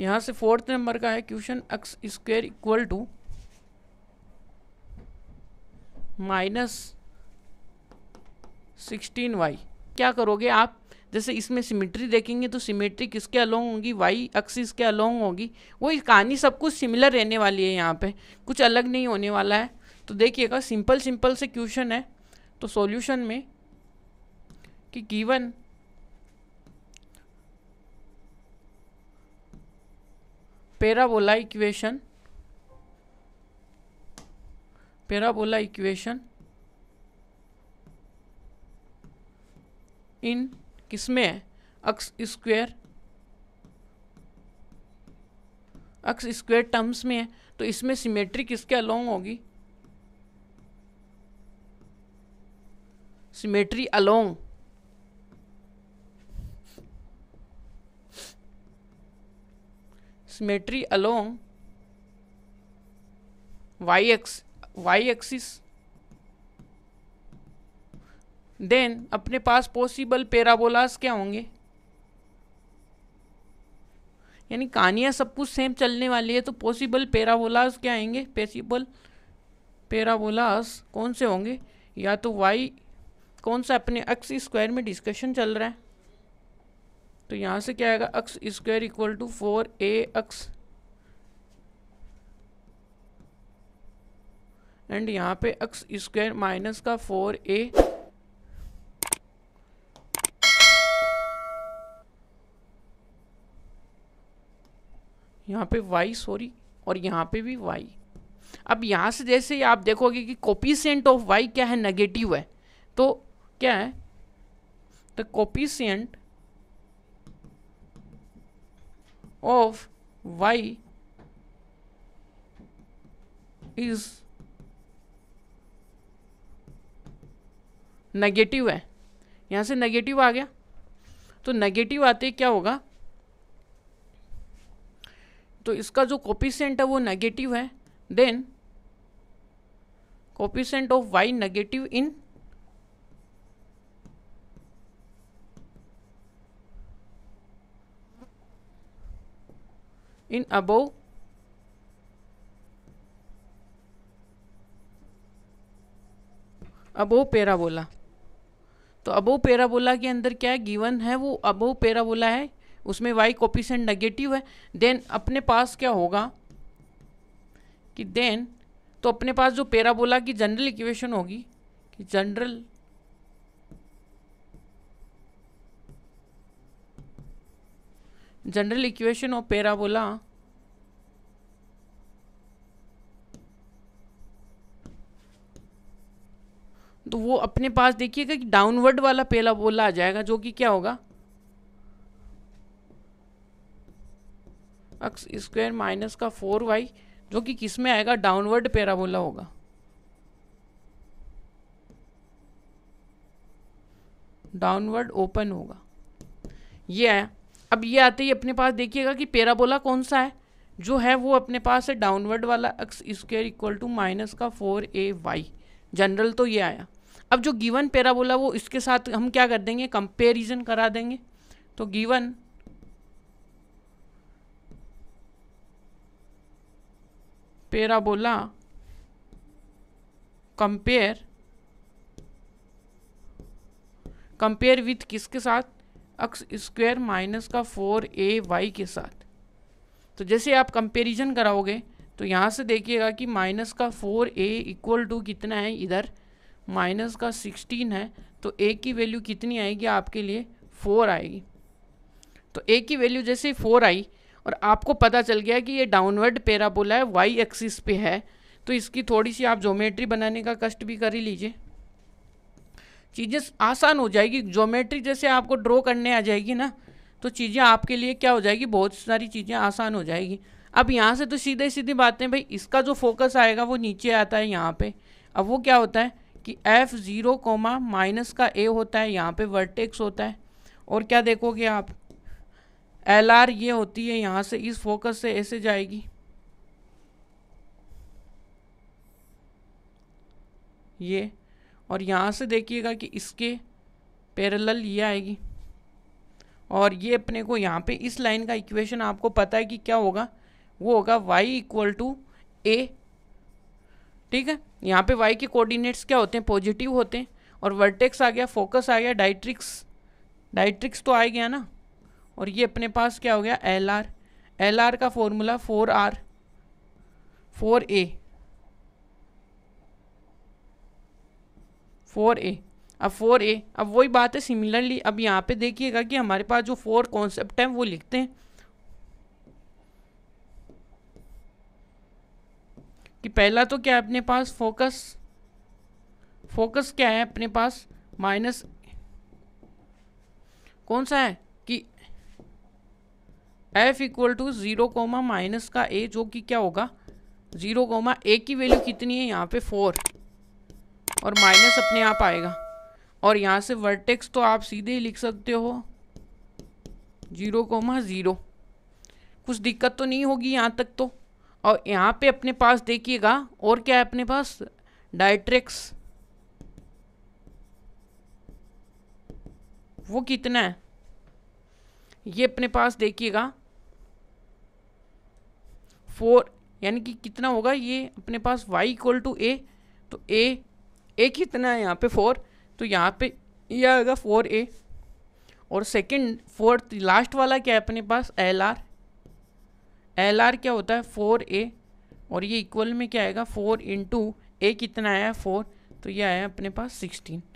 यहाँ से fourth number का है question x square equal to minus sixteen y क्या करोगे आप जैसे इसमें सिमेट्री देखेंगे तो सिमेट्री किसके अलोंग होगी वाई एक्सिस के अलोंग होगी वो कहानी सब कुछ सिमिलर रहने वाली है यहाँ पे कुछ अलग नहीं होने वाला है तो देखिएगा सिंपल सिंपल से क्वेश्चन है तो सॉल्यूशन में कि given parabola equation parabola equation in किसमें है x square x square terms में है तो इसमें सिमेट्री किसके अलोंग होगी symmetry along symmetry along y x y axis then अपने पास पॉसिबल पेराबोलास क्या होंगे यानी कहानियाँ सब कुछ सेम चलने वाली है तो पॉसिबल पेराबोलास क्या आएंगे पॉसिबल पेराबोलास कौन से होंगे या तो वाई कौन सा अपने एक्स स्क्वायर में डिस्कशन चल रहा है तो यहाँ से क्या आएगा x square equal to four a x and यहाँ पे अक्स स्क्वायर माइनस का फोर ए यहाँ पे वाई सॉरी और यहाँ पे भी वाई अब यहाँ से जैसे ही आप देखोगे कि कॉपीसेंट ऑफ वाई क्या है नेगेटिव है तो क्या है तो coefficient of y is negative है यहां से नेगेटिव आ गया तो नेगेटिव आते क्या होगा तो इसका जो कॉपीसेंट है वो नेगेटिव है then coefficient of y negative in in above above parabola तो अबो पेराबोला के अंदर क्या है गिवन है वो अबो पेराबोला है उसमें वाई कॉपीसेंट नेगेटिव है देन अपने पास क्या होगा कि देन तो अपने पास जो पेराबोला की जनरल इक्वेशन होगी कि general general equation of parabola तो वो अपने पास देखिएगा कि डाउनवर्ड वाला पेराबोला आ जाएगा जो कि क्या होगा एक्स स्क्वायर माइनस का फोर वाई जो कि किस में आएगा डाउनवर्ड पेराबोला होगा डाउनवर्ड ओपन होगा ये आया अब ये आते ही अपने पास देखिएगा कि पेराबोला कौन सा है जो है वो अपने पास है डाउनवर्ड वाला x square equal to minus का फोर ए वाई जनरल तो ये आया अब जो गिवन पेराबोला वो इसके साथ हम क्या कर देंगे कंपेरिजन करा देंगे तो given parabola compare compare with किसके साथ अक्स स्क्वायर माइनस का फोर ए वाई के साथ तो जैसे आप कंपेरिजन कराओगे तो यहाँ से देखिएगा कि माइनस का फोर ए इक्वल टू कितना है इधर माइनस का सिक्सटीन है तो ए की वैल्यू कितनी आएगी आपके लिए फोर आएगी तो ए की वैल्यू जैसे फोर आई और आपको पता चल गया कि ये डाउनवर्ड पेराबोला है वाई एक्सिस पे है तो इसकी थोड़ी सी आप जोमेट्री बनाने का कष्ट भी कर ही लीजिए चीज़ें आसान हो जाएगी ज्योमेट्री जैसे आपको ड्रॉ करने आ जाएगी ना तो चीज़ें आपके लिए क्या हो जाएगी बहुत सारी चीज़ें आसान हो जाएगी अब यहाँ से तो सीधे सीधी बातें भाई इसका जो फोकस आएगा वो नीचे आता है यहाँ पे अब वो क्या होता है कि एफ़ ज़ीरो कोमा माइनस का ए होता है यहाँ पे वर्टेक्स होता है और क्या देखोगे आप एल आर ये होती है यहाँ से इस फोकस से ऐसे जाएगी ये और यहाँ से देखिएगा कि इसके पैरेलल ये आएगी और ये अपने को यहाँ पे इस लाइन का इक्वेशन आपको पता है कि क्या होगा वो होगा वाई इक्वल टू ए ठीक है यहाँ पे वाई के कोऑर्डिनेट्स क्या होते हैं पॉजिटिव होते हैं और वर्टेक्स आ गया फोकस आ गया डाइट्रिक्स डाइट्रिक्स तो आ गया ना और ये अपने पास क्या हो गया एल आर एल आर का formula four or four a four a अब फोर ए अब वही बात है सिमिलरली अब यहाँ पे देखिएगा कि हमारे पास जो फोर कॉन्सेप्ट हैं वो लिखते हैं कि पहला तो क्या है अपने पास फोकस फोकस क्या है अपने पास माइनस कौन सा है कि F equal to zero comma minus का ए जो कि क्या होगा ज़ीरो कोमा ए की वैल्यू कितनी है यहाँ पे फोर और माइनस अपने आप आएगा और यहाँ से वर्टेक्स तो आप सीधे ही लिख सकते हो जीरो कोमा ज़ीरो कुछ दिक्कत तो नहीं होगी यहाँ तक तो और यहाँ पे अपने पास देखिएगा और क्या है अपने पास डायट्रिक्स वो कितना है ये अपने पास देखिएगा फोर यानी कि कितना होगा ये अपने पास y इक्वल टू ए तो a ए कितना है यहाँ पे फोर तो यहाँ पे ये यह आएगा फोर ए और सेकंड फोर्थ लास्ट वाला क्या है अपने पास एल आर एल आर क्या होता है फोर ए और ये इक्वल में क्या आएगा फोर इंटू ए कितना आया फोर तो ये आया अपने पास सिक्सटीन